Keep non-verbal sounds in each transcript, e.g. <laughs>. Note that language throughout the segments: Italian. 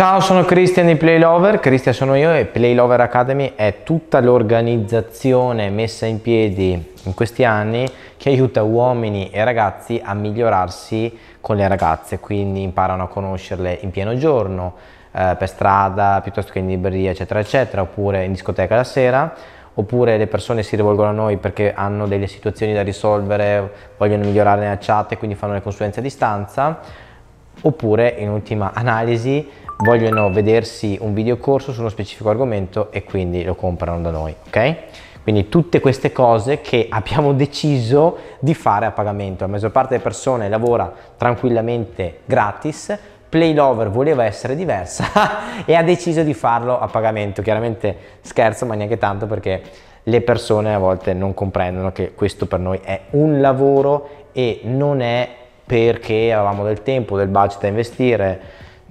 Ciao, sono Cristian di Playlover, Cristian sono io e Playlover Academy è tutta l'organizzazione messa in piedi in questi anni che aiuta uomini e ragazzi a migliorarsi con le ragazze, quindi imparano a conoscerle in pieno giorno, eh, per strada, piuttosto che in libreria, eccetera, eccetera, oppure in discoteca la sera, oppure le persone si rivolgono a noi perché hanno delle situazioni da risolvere, vogliono migliorare nella chat e quindi fanno le consulenze a distanza, oppure in ultima analisi vogliono vedersi un videocorso su uno specifico argomento e quindi lo comprano da noi, ok? Quindi tutte queste cose che <laughs> abbiamo deciso di fare a pagamento. La maggior parte delle persone lavora tranquillamente gratis, Playlover voleva essere diversa <laughs> e ha deciso di farlo a pagamento. Chiaramente scherzo, ma neanche tanto perché le persone a volte non comprendono che questo per noi è un lavoro e non è perché avevamo del tempo, del budget da investire,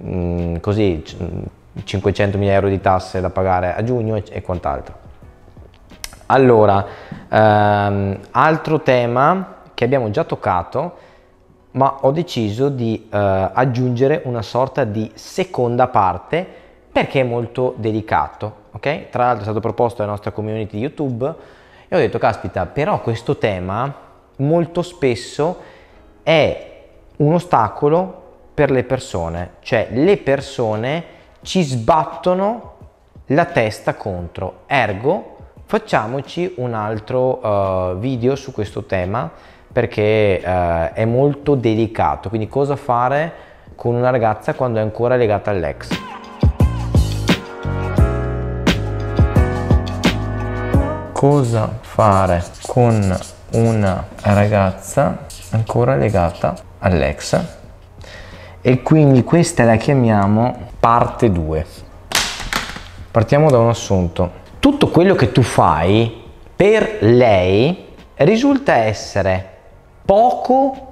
mh, mm, così 500.000 euro di tasse da pagare a giugno e, e quant'altro. Allora, ehm, altro tema che abbiamo già toccato, ma ho deciso di eh, aggiungere una sorta di seconda parte perché è molto delicato, ok? Tra l'altro è stato proposto alla nostra community YouTube e ho detto, caspita, però questo tema molto spesso è un ostacolo per le persone, cioè le persone ci sbattono la testa contro, ergo facciamoci un altro uh, video su questo tema perché uh, è molto delicato, quindi cosa fare con una ragazza quando è ancora legata all'ex. Cosa fare con una ragazza ancora legata all'ex e quindi questa la chiamiamo parte 2. Partiamo da un assunto. Tutto quello che tu fai per lei risulta essere poco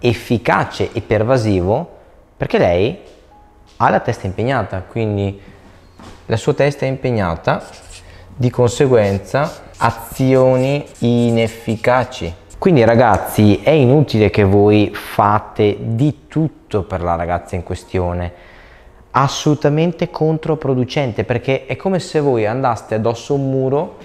efficace e pervasivo perché lei ha la testa impegnata, quindi la sua testa è impegnata, di conseguenza azioni inefficaci. Quindi ragazzi è inutile che voi fate di tutto tutto per la ragazza in questione, assolutamente controproducente perché è come se voi andaste addosso a un muro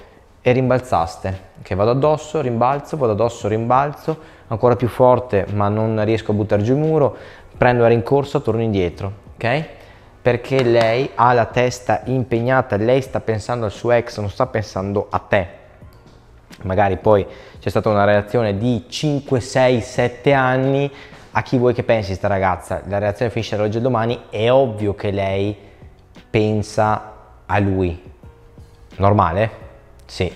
e rimbalzaste, che vado addosso, rimbalzo, vado addosso, rimbalzo, ancora più forte ma non riesco a buttare giù il muro, prendo la rincorsa, torno indietro, ok? Perché lei ha la testa impegnata, lei sta pensando al suo ex, non sta pensando a te. Magari poi c'è stata una relazione di 5, 6, 7 anni, a chi vuoi che pensi sta ragazza, la reazione finisce oggi al domani, è ovvio che lei pensa a lui. Normale? Sì.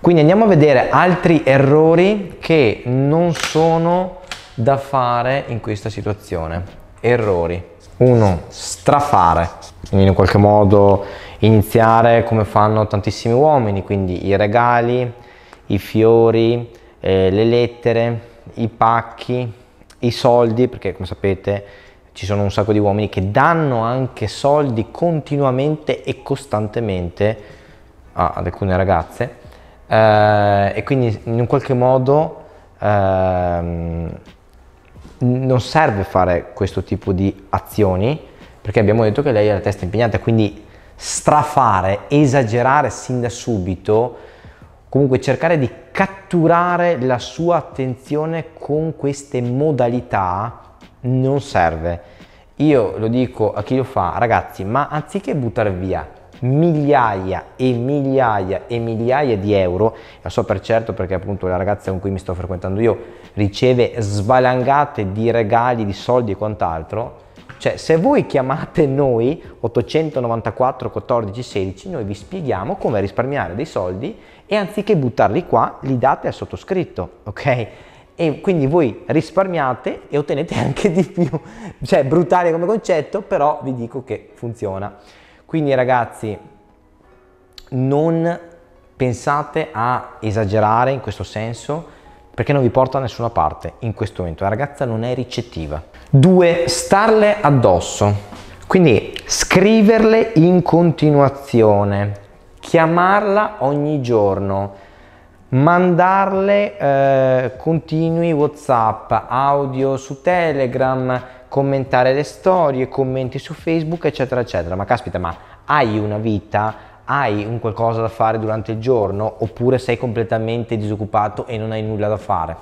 Quindi andiamo a vedere altri errori che non sono da fare in questa situazione. Errori. Uno, strafare. Quindi in qualche modo iniziare come fanno tantissimi uomini, quindi i regali, i fiori, eh, le lettere, i pacchi, i soldi, perché come sapete ci sono un sacco di uomini che danno anche soldi continuamente e costantemente a, ad alcune ragazze eh, e quindi in un qualche modo eh, non serve fare questo tipo di azioni perché abbiamo detto che lei ha la testa impegnata quindi strafare, esagerare sin da subito comunque cercare di catturare la sua attenzione con queste modalità non serve. Io lo dico a chi lo fa, ragazzi, ma anziché buttare via migliaia e migliaia e migliaia di euro, lo so per certo perché appunto la ragazza con cui mi sto frequentando io riceve svalangate di regali, di soldi e quant'altro, cioè se voi chiamate noi 894 14 16 noi vi spieghiamo come risparmiare dei soldi e anziché buttarli qua li date al sottoscritto, ok? E quindi voi risparmiate e ottenete <laughs> anche di più, cioè brutale come concetto, però vi dico che funziona. Quindi ragazzi, non pensate a esagerare in questo senso perché non vi porta a nessuna parte in questo momento. La ragazza non è ricettiva. Due, starle addosso. Quindi scriverle in continuazione chiamarla ogni giorno, mandarle eh, continui WhatsApp, audio su Telegram, commentare le storie, commenti su Facebook, eccetera, eccetera. Ma caspita, ma hai una vita? Hai un qualcosa da fare durante il giorno oppure sei completamente disoccupato e non hai nulla da fare?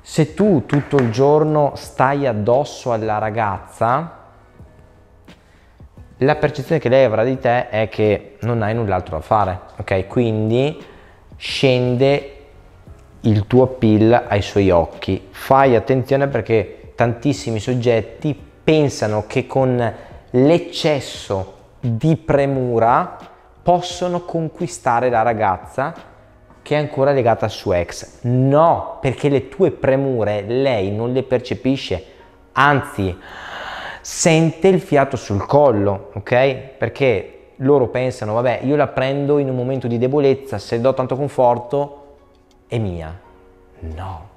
Se tu tutto il giorno stai addosso alla ragazza, la percezione che lei avrà di te è che non hai null'altro da fare, ok? Quindi scende il tuo appeal ai suoi occhi. Fai attenzione perché tantissimi soggetti pensano che con l'eccesso di premura possono conquistare la ragazza che è ancora legata al suo ex. No, perché le tue premure lei non le percepisce, anzi sente il fiato sul collo, ok? Perché loro pensano, vabbè, io la prendo in un momento di debolezza, se do tanto conforto, è mia. No,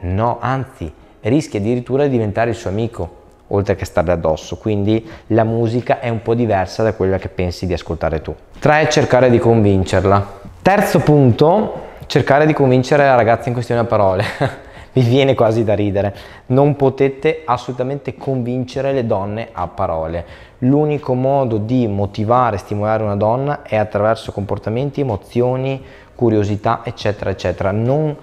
no, anzi, rischia addirittura di diventare il suo amico, oltre che starle addosso. Quindi la musica è un po' diversa da quella che pensi di ascoltare tu. Tre, Cercare di convincerla. Terzo punto, cercare di convincere la ragazza in questione a parole. <laughs> vi viene quasi da ridere. Non potete assolutamente convincere le donne a parole. L'unico modo di motivare, stimolare una donna è attraverso comportamenti, emozioni, curiosità, eccetera, eccetera. Non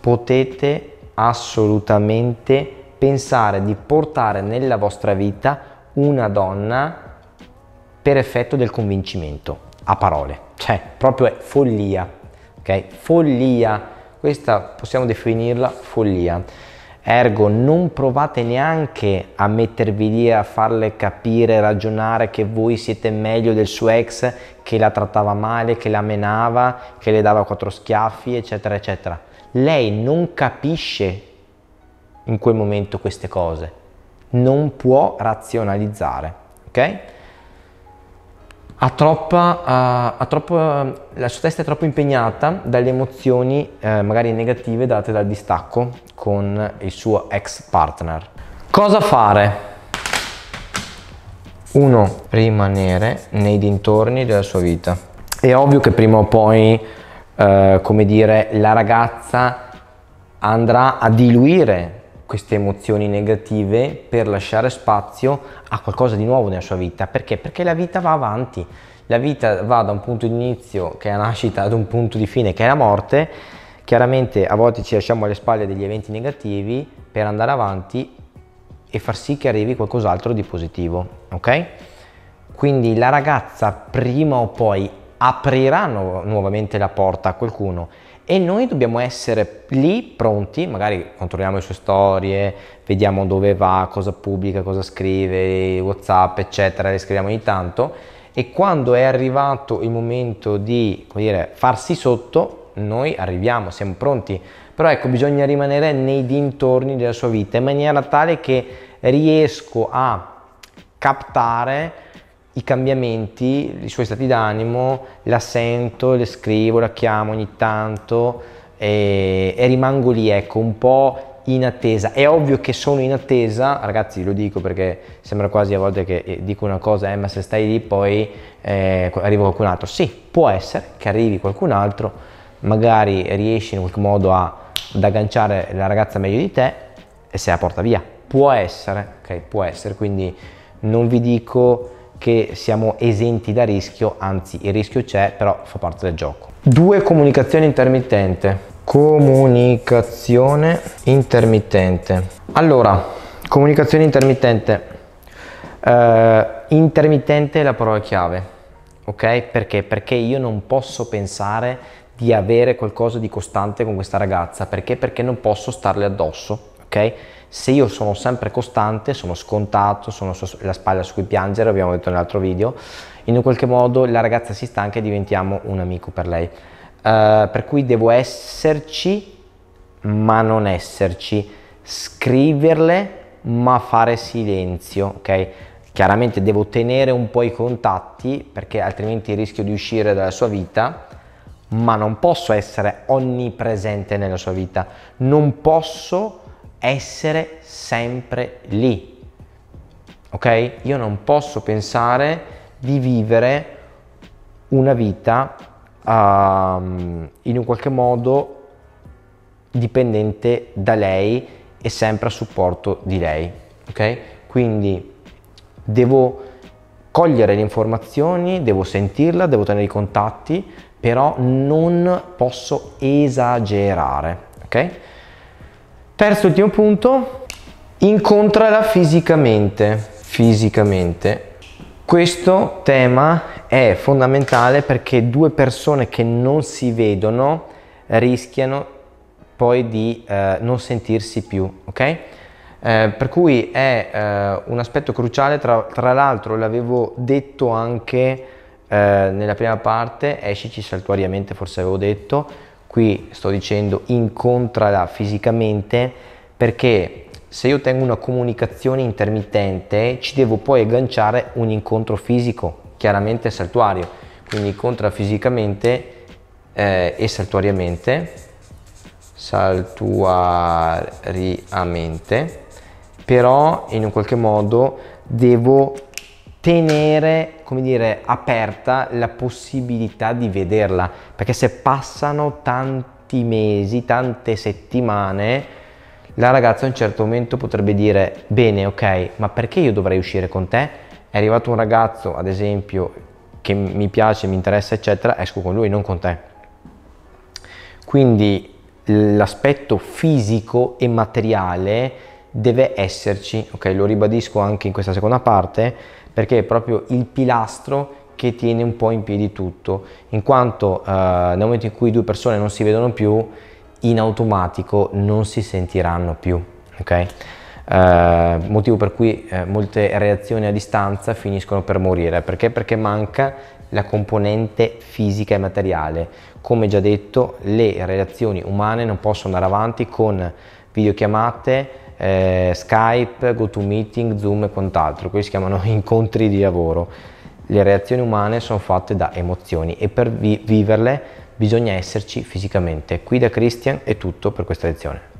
potete assolutamente pensare di portare nella vostra vita una donna per effetto del convincimento a parole, cioè proprio è follia, ok? Follia questa possiamo definirla follia. Ergo, non provate neanche a mettervi lì a farle capire, ragionare che voi siete meglio del suo ex che la trattava male, che la menava, che le dava quattro schiaffi, eccetera, eccetera. Lei non capisce in quel momento queste cose, non può razionalizzare, ok? ha troppa, ha, ha troppa, la sua testa è troppo impegnata dalle emozioni eh, magari negative date dal distacco con il suo ex partner. Cosa fare? 1. Rimanere nei dintorni della sua vita. È ovvio che prima o poi, eh, come dire, la ragazza andrà a diluire queste emozioni negative per lasciare spazio a qualcosa di nuovo nella sua vita. Perché? Perché la vita va avanti, la vita va da un punto di inizio che è la nascita ad un punto di fine che è la morte. Chiaramente a volte ci lasciamo alle spalle degli eventi negativi per andare avanti e far sì che arrivi qualcos'altro di positivo, ok? Quindi la ragazza prima o poi aprirà nu- nuovamente la porta a qualcuno e noi dobbiamo essere lì pronti, magari controlliamo le sue storie, vediamo dove va, cosa pubblica, cosa scrive, Whatsapp, eccetera, le scriviamo ogni tanto e quando è arrivato il momento di dire, farsi sotto, noi arriviamo, siamo pronti, però ecco bisogna rimanere nei dintorni della sua vita in maniera tale che riesco a captare i cambiamenti, i suoi stati d'animo, la sento, le scrivo, la chiamo ogni tanto e, e rimango lì, ecco, un po' in attesa. È ovvio che sono in attesa, ragazzi lo dico perché sembra quasi a volte che eh, dico una cosa, eh, ma se stai lì poi eh, arriva qualcun altro. Sì, può essere che arrivi qualcun altro, magari riesci in qualche modo a, ad agganciare la ragazza meglio di te e se la porta via. Può essere, ok, può essere, quindi non vi dico che siamo esenti da rischio, anzi il rischio c'è, però fa parte del gioco. Due comunicazioni intermittente. Comunicazione intermittente. Allora, comunicazione intermittente. Uh, intermittente è la parola chiave, ok? Perché? Perché io non posso pensare di avere qualcosa di costante con questa ragazza, perché? Perché non posso starle addosso ok? Se io sono sempre costante, sono scontato, sono la spalla su cui piangere, abbiamo detto nell'altro video, in un qualche modo la ragazza si stanca e diventiamo un amico per lei. Uh, per cui devo esserci, ma non esserci, scriverle, ma fare silenzio, ok? Chiaramente devo tenere un po' i contatti perché altrimenti rischio di uscire dalla sua vita, ma non posso essere onnipresente nella sua vita, non posso essere sempre lì. Ok? Io non posso pensare di vivere una vita um, in un qualche modo dipendente da lei e sempre a supporto di lei. Ok? Quindi devo cogliere le informazioni, devo sentirla, devo tenere i contatti, però non posso esagerare. Ok? Terzo e ultimo punto, incontrala fisicamente. Fisicamente. Questo tema è fondamentale perché due persone che non si vedono rischiano poi di eh, non sentirsi più, ok? Eh, per cui è eh, un aspetto cruciale, tra, tra l'altro l'avevo detto anche eh, nella prima parte, escici saltuariamente forse avevo detto, qui sto dicendo incontra fisicamente perché se io tengo una comunicazione intermittente ci devo poi agganciare un incontro fisico, chiaramente saltuario, quindi incontra fisicamente eh, e saltuariamente, saltuariamente, però in un qualche modo devo tenere, come dire, aperta la possibilità di vederla, perché se passano tanti mesi, tante settimane, la ragazza a un certo momento potrebbe dire bene, ok, ma perché io dovrei uscire con te? È arrivato un ragazzo, ad esempio, che mi piace, mi interessa, eccetera, esco con lui, non con te. Quindi l'aspetto fisico e materiale deve esserci, ok? Lo ribadisco anche in questa seconda parte, perché è proprio il pilastro che tiene un po' in piedi tutto, in quanto eh, nel momento in cui due persone non si vedono più, in automatico non si sentiranno più, ok? Eh, motivo per cui eh, molte reazioni a distanza finiscono per morire, perché? Perché manca la componente fisica e materiale. Come già detto, le relazioni umane non possono andare avanti con videochiamate, eh, Skype, GoToMeeting, Zoom e quant'altro, quelli si chiamano <laughs> incontri di lavoro. Le reazioni umane sono fatte da emozioni e per vi- viverle bisogna esserci fisicamente. Qui da Christian è tutto per questa lezione.